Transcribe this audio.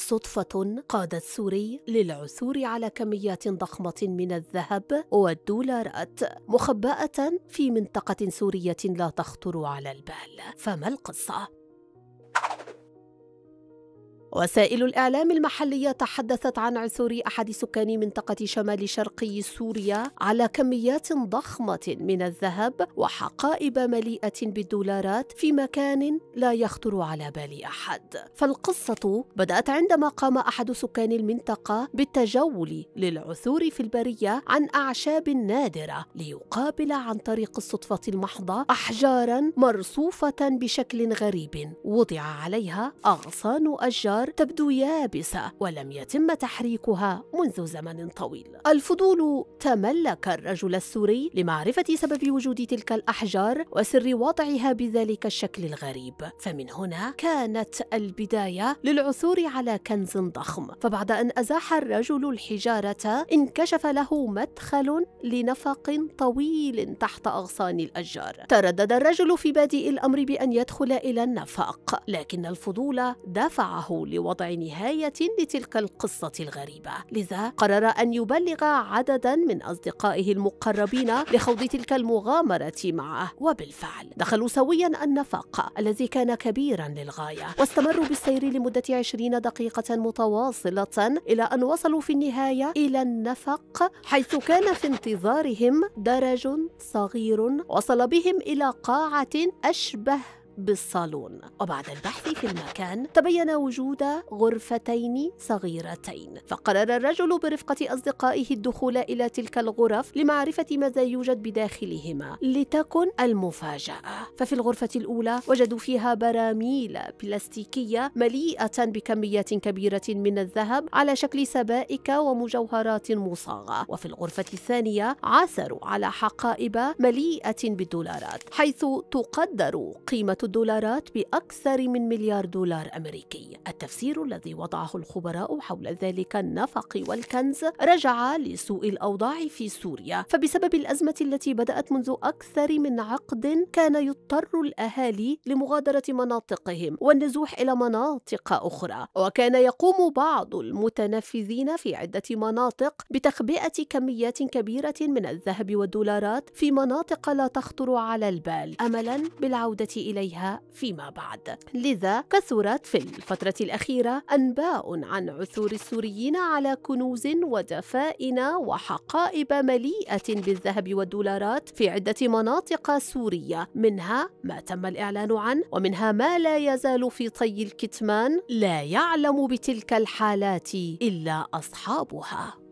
صدفة قادت سوري للعثور على كميات ضخمة من الذهب والدولارات مخبأة في منطقة سورية لا تخطر على البال فما القصة؟ وسائل الإعلام المحلية تحدثت عن عثور أحد سكان منطقة شمال شرقي سوريا على كميات ضخمة من الذهب وحقائب مليئة بالدولارات في مكان لا يخطر على بال أحد فالقصة بدأت عندما قام أحد سكان المنطقة بالتجول للعثور في البرية عن أعشاب نادرة ليقابل عن طريق الصدفة المحضة أحجارا مرصوفة بشكل غريب وضع عليها أغصان أشجار الأشجار تبدو يابسة ولم يتم تحريكها منذ زمن طويل الفضول تملك الرجل السوري لمعرفة سبب وجود تلك الأحجار وسر وضعها بذلك الشكل الغريب فمن هنا كانت البداية للعثور على كنز ضخم فبعد أن أزاح الرجل الحجارة انكشف له مدخل لنفق طويل تحت أغصان الأشجار تردد الرجل في بادئ الأمر بأن يدخل إلى النفق لكن الفضول دفعه لوضع نهاية لتلك القصة الغريبة لذا قرر أن يبلغ عددا من أصدقائه المقربين لخوض تلك المغامرة معه وبالفعل دخلوا سويا النفق الذي كان كبيرا للغاية واستمروا بالسير لمدة عشرين دقيقة متواصلة إلى أن وصلوا في النهاية إلى النفق حيث كان في انتظارهم درج صغير وصل بهم إلى قاعة أشبه بالصالون وبعد البحث في المكان تبين وجود غرفتين صغيرتين فقرر الرجل برفقة أصدقائه الدخول إلى تلك الغرف لمعرفة ماذا يوجد بداخلهما لتكن المفاجأة ففي الغرفة الأولى وجدوا فيها براميل بلاستيكية مليئة بكميات كبيرة من الذهب على شكل سبائك ومجوهرات مصاغة وفي الغرفة الثانية عثروا على حقائب مليئة بالدولارات حيث تقدر قيمة الدولارات بأكثر من مليار دولار أمريكي التفسير الذي وضعه الخبراء حول ذلك النفق والكنز رجع لسوء الأوضاع في سوريا فبسبب الأزمة التي بدأت منذ أكثر من عقد كان يضطر الأهالي لمغادرة مناطقهم والنزوح إلى مناطق أخرى وكان يقوم بعض المتنفذين في عدة مناطق بتخبئة كميات كبيرة من الذهب والدولارات في مناطق لا تخطر على البال أملا بالعودة إليها عليها فيما بعد لذا كثرت في الفترة الأخيرة أنباء عن عثور السوريين على كنوز ودفائن وحقائب مليئة بالذهب والدولارات في عدة مناطق سورية منها ما تم الإعلان عنه ومنها ما لا يزال في طي الكتمان لا يعلم بتلك الحالات إلا أصحابها